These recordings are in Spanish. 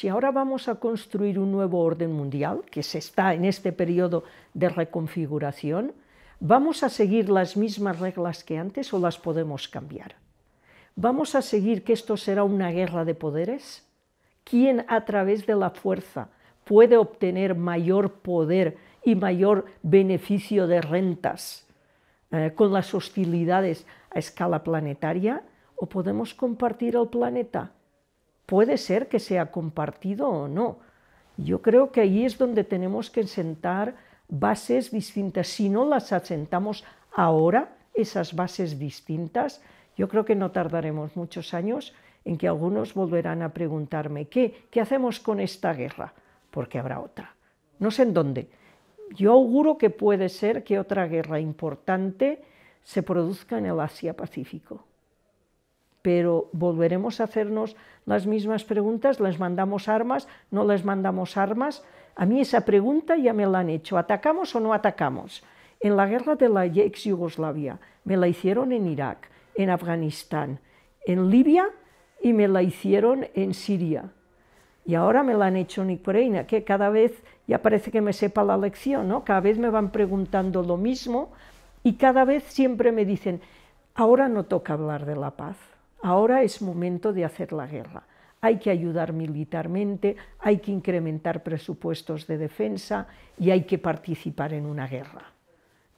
Si ahora vamos a construir un nuevo orden mundial, que se está en este periodo de reconfiguración, ¿vamos a seguir las mismas reglas que antes o las podemos cambiar? ¿Vamos a seguir que esto será una guerra de poderes? ¿Quién a través de la fuerza puede obtener mayor poder y mayor beneficio de rentas eh, con las hostilidades a escala planetaria? ¿O podemos compartir el planeta? puede ser que sea compartido o no. Yo creo que ahí es donde tenemos que sentar bases distintas. Si no las asentamos ahora, esas bases distintas, yo creo que no tardaremos muchos años en que algunos volverán a preguntarme, ¿qué, hacemos con esta guerra? Porque habrá otra. No sé en dónde. Yo auguro que puede ser que otra guerra importante se produzca en el Asia-Pacífico pero volveremos a hacernos las mismas preguntas, les mandamos armas, no les mandamos armas. A mí esa pregunta ya me la han hecho, ¿atacamos o no atacamos? En la guerra de la ex Yugoslavia me la hicieron en Irak, en Afganistán, en Libia y me la hicieron en Siria. Y ahora me la han hecho en Ucrania, que cada vez ya parece que me sepa la lección, ¿no? Cada vez me van preguntando lo mismo y cada vez siempre me dicen, ahora no toca hablar de la paz. Ahora es momento de hacer la guerra. Hay que ayudar militarmente, hay que incrementar presupuestos de defensa y hay que participar en una guerra.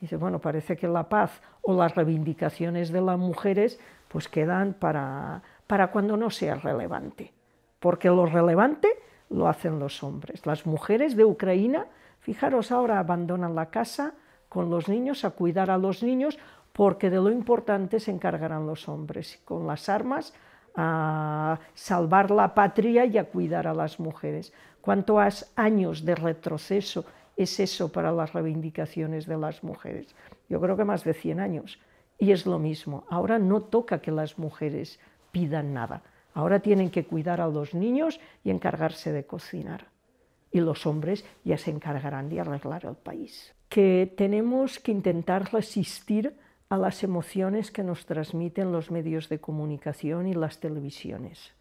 Dice, bueno, parece que la paz o las reivindicaciones de las mujeres pues quedan para, para cuando no sea relevante, porque lo relevante lo hacen los hombres. Las mujeres de Ucrania, fijaros ahora, abandonan la casa con los niños a cuidar a los niños porque de lo importante se encargarán los hombres, con las armas a salvar la patria y a cuidar a las mujeres. ¿Cuántos años de retroceso es eso para las reivindicaciones de las mujeres? Yo creo que más de 100 años. Y es lo mismo, ahora no toca que las mujeres pidan nada, ahora tienen que cuidar a los niños y encargarse de cocinar. Y los hombres ya se encargarán de arreglar el país. Que tenemos que intentar resistir a las emociones que nos transmiten los medios de comunicación y las televisiones,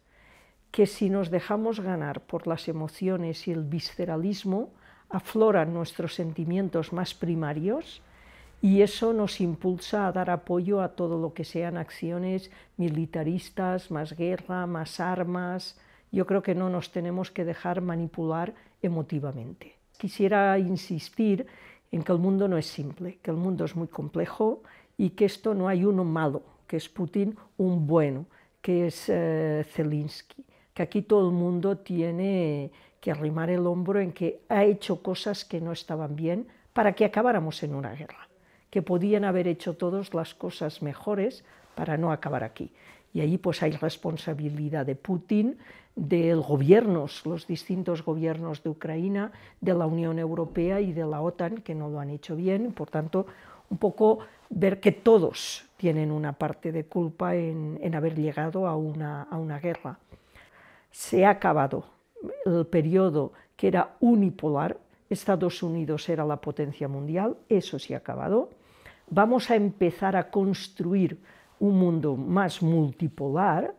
que si nos dejamos ganar por las emociones y el visceralismo, afloran nuestros sentimientos más primarios y eso nos impulsa a dar apoyo a todo lo que sean acciones militaristas, más guerra, más armas. Yo creo que no nos tenemos que dejar manipular emotivamente. Quisiera insistir en que el mundo no es simple, que el mundo es muy complejo, y que esto no hay uno malo, que es Putin un bueno, que es eh, Zelensky, que aquí todo el mundo tiene que arrimar el hombro en que ha hecho cosas que no estaban bien para que acabáramos en una guerra, que podían haber hecho todos las cosas mejores para no acabar aquí. Y ahí pues hay responsabilidad de Putin, de gobiernos, los distintos gobiernos de Ucrania, de la Unión Europea y de la OTAN, que no lo han hecho bien. Por tanto, un poco ver que todos tienen una parte de culpa en, en haber llegado a una, a una guerra. Se ha acabado el periodo que era unipolar, Estados Unidos era la potencia mundial, eso se sí ha acabado. Vamos a empezar a construir un mundo más multipolar,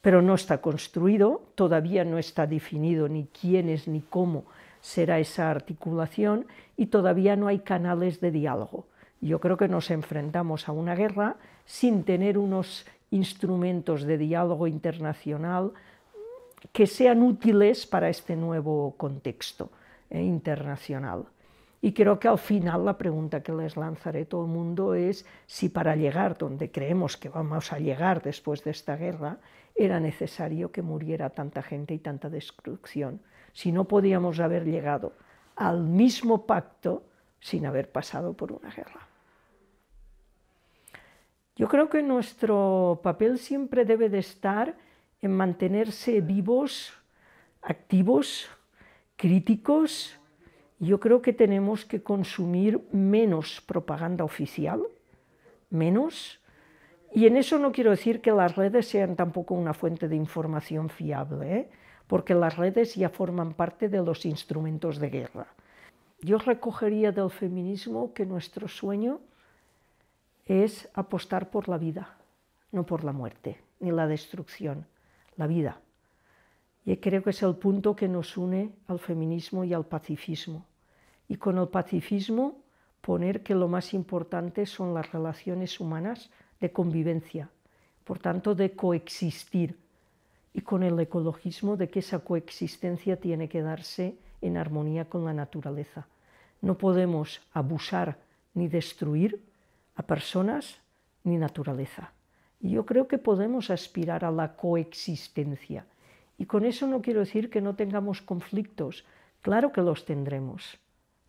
pero no está construido, todavía no está definido ni quién es ni cómo será esa articulación y todavía no hay canales de diálogo. Yo creo que nos enfrentamos a una guerra sin tener unos instrumentos de diálogo internacional que sean útiles para este nuevo contexto eh, internacional. Y creo que al final la pregunta que les lanzaré a todo el mundo es si para llegar donde creemos que vamos a llegar después de esta guerra era necesario que muriera tanta gente y tanta destrucción, si no podíamos haber llegado al mismo pacto sin haber pasado por una guerra. Yo creo que nuestro papel siempre debe de estar en mantenerse vivos, activos, críticos, yo creo que tenemos que consumir menos propaganda oficial, menos, y en eso no quiero decir que las redes sean tampoco una fuente de información fiable, ¿eh? porque las redes ya forman parte de los instrumentos de guerra. Yo recogería del feminismo que nuestro sueño es apostar por la vida, no por la muerte ni la destrucción, la vida y creo que es el punto que nos une al feminismo y al pacifismo. Y con el pacifismo poner que lo más importante son las relaciones humanas de convivencia, por tanto de coexistir, y con el ecologismo de que esa coexistencia tiene que darse en armonía con la naturaleza. No podemos abusar ni destruir a personas ni naturaleza. Y yo creo que podemos aspirar a la coexistencia y con eso no quiero decir que no tengamos conflictos, claro que los tendremos.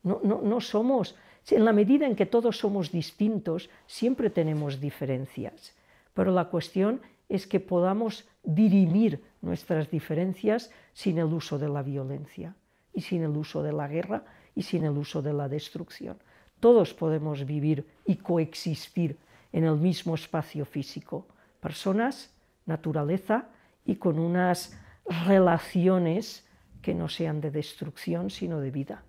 No, no, no somos, en la medida en que todos somos distintos, siempre tenemos diferencias, pero la cuestión es que podamos dirimir nuestras diferencias sin el uso de la violencia y sin el uso de la guerra y sin el uso de la destrucción. Todos podemos vivir y coexistir en el mismo espacio físico, personas, naturaleza y con unas relaciones que no sean de destrucción, sino de vida.